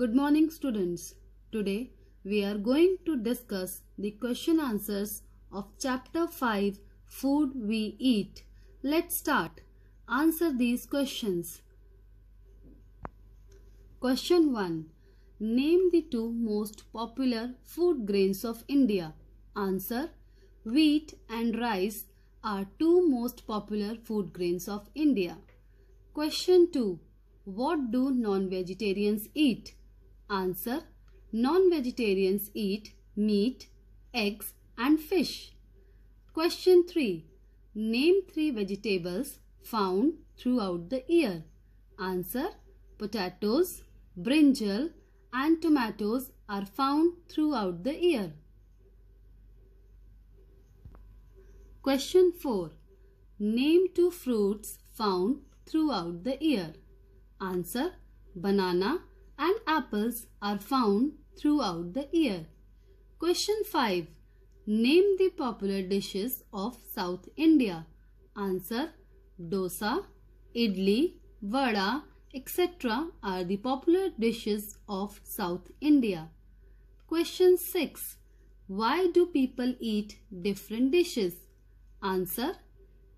Good morning students. Today we are going to discuss the question answers of chapter 5 food we eat. Let's start. Answer these questions. Question 1. Name the two most popular food grains of India. Answer. Wheat and rice are two most popular food grains of India. Question 2. What do non-vegetarians eat? Answer. Non-vegetarians eat meat, eggs and fish. Question 3. Name 3 vegetables found throughout the year. Answer. Potatoes, brinjal and tomatoes are found throughout the year. Question 4. Name two fruits found throughout the year. Answer. Banana, and apples are found throughout the year. Question 5. Name the popular dishes of South India. Answer. Dosa, idli, vada, etc. are the popular dishes of South India. Question 6. Why do people eat different dishes? Answer.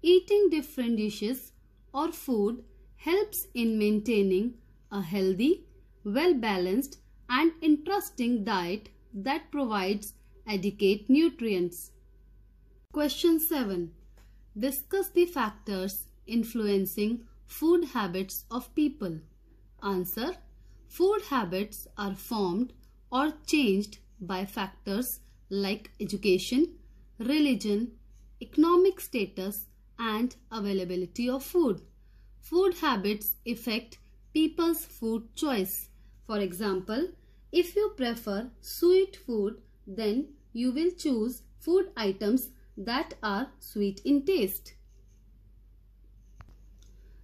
Eating different dishes or food helps in maintaining a healthy well-balanced and interesting diet that provides adequate nutrients. Question 7. Discuss the factors influencing food habits of people. Answer. Food habits are formed or changed by factors like education, religion, economic status and availability of food. Food habits affect people's food choice. For example, if you prefer sweet food, then you will choose food items that are sweet in taste.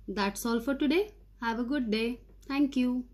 That's all for today. Have a good day. Thank you.